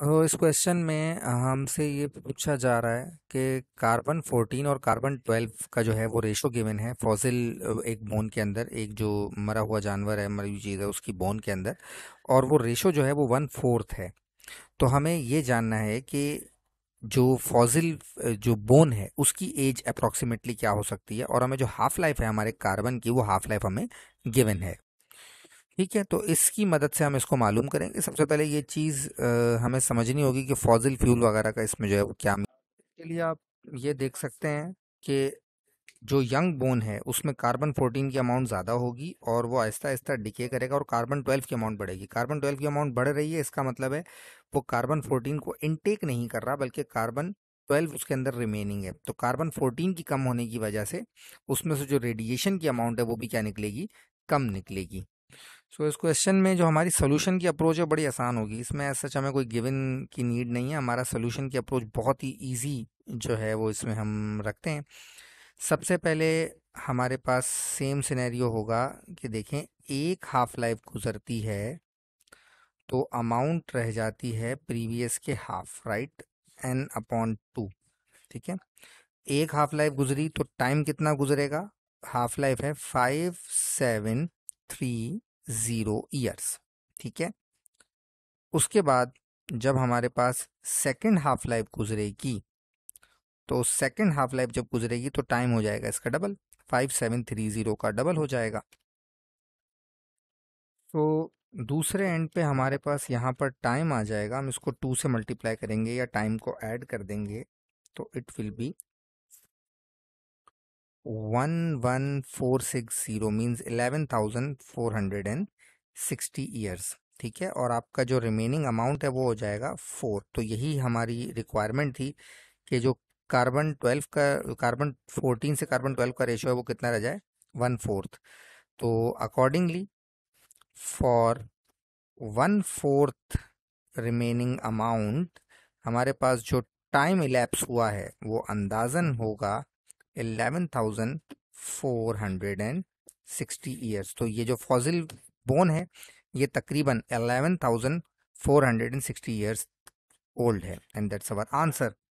तो इस क्वेश्चन में हमसे ये पूछा जा रहा है कि कार्बन 14 और कार्बन 12 का जो है वो रेशो गिवन है फॉसिल एक बोन के अंदर एक जो मरा हुआ जानवर है मरी हुई चीज़ है उसकी बोन के अंदर और वो रेशो जो है वो वन फोर्थ है तो हमें ये जानना है कि जो फॉसिल जो बोन है उसकी एज अप्रॉक्सीमेटली क्या हो सकती है और हमें जो हाफ़ लाइफ है हमारे कार्बन की वो हाफ़ लाइफ हमें गिवन है ठीक है तो इसकी मदद से हम इसको मालूम करेंगे सबसे पहले ये चीज़ हमें समझनी होगी कि फॉजिल फ्यूल वगैरह का इसमें जो है वो क्या इसके लिए आप ये देख सकते हैं कि जो यंग बोन है उसमें कार्बन फोर्टीन की अमाउंट ज़्यादा होगी और वो आहिस्ता आहिस्ता डिके करेगा और कार्बन ट्वेल्व की अमाउंट बढ़ेगी कार्बन ट्वेल्व की अमाउंट बढ़ रही है इसका मतलब है वो कार्बन फोर्टीन को इनटेक नहीं कर रहा बल्कि कार्बन 12 उसके अंदर रिमेनिंग है तो कार्बन 14 की कम होने की वजह से उसमें से जो रेडिएशन की अमाउंट है वो भी क्या निकलेगी कम निकलेगी सो so, इस क्वेश्चन में जो हमारी सोल्यूशन की अप्रोच है बड़ी आसान होगी इसमें ऐसा सच हमें कोई गिवन की नीड नहीं है हमारा सोल्यूशन की अप्रोच बहुत ही ईजी जो है वो इसमें हम रखते हैं सबसे पहले हमारे पास सेम सिनेरियो होगा कि देखें एक हाफ लाइफ गुजरती है तो अमाउंट रह जाती है प्रीवियस के half right n upon two ठीक है एक हाफ लाइफ गुजरी तो टाइम कितना गुजरेगा हाफ लाइफ है five seven three zero years ठीक है उसके बाद जब हमारे पास सेकेंड हाफ लाइफ गुजरेगी तो सेकेंड हाफ लाइफ जब गुजरेगी तो टाइम हो जाएगा इसका double five seven three zero का डबल हो जाएगा तो दूसरे एंड पे हमारे पास यहाँ पर टाइम आ जाएगा हम इसको टू से मल्टीप्लाई करेंगे या टाइम को ऐड कर देंगे तो it will be 11460 means 11460 years ठीक है और आपका जो रिमेनिंग अमाउंट है वो हो जाएगा फोर तो यही हमारी रिक्वायरमेंट थी कि जो कार्बन ट्वेल्व का कार्बन फोर्टीन से कार्बन ट्वेल्व का रेशो है वो कितना रह जाए वन फोर्थ तो accordingly for one fourth remaining amount हमारे पास जो टाइम इलेप्स हुआ है वो अंदाजन होगा 11,460 ईयर्स तो ये जो फॉजिल बोन है ये तकरीबन 11,460 ईयर्स ओल्ड है एंड दैट्स अवर आंसर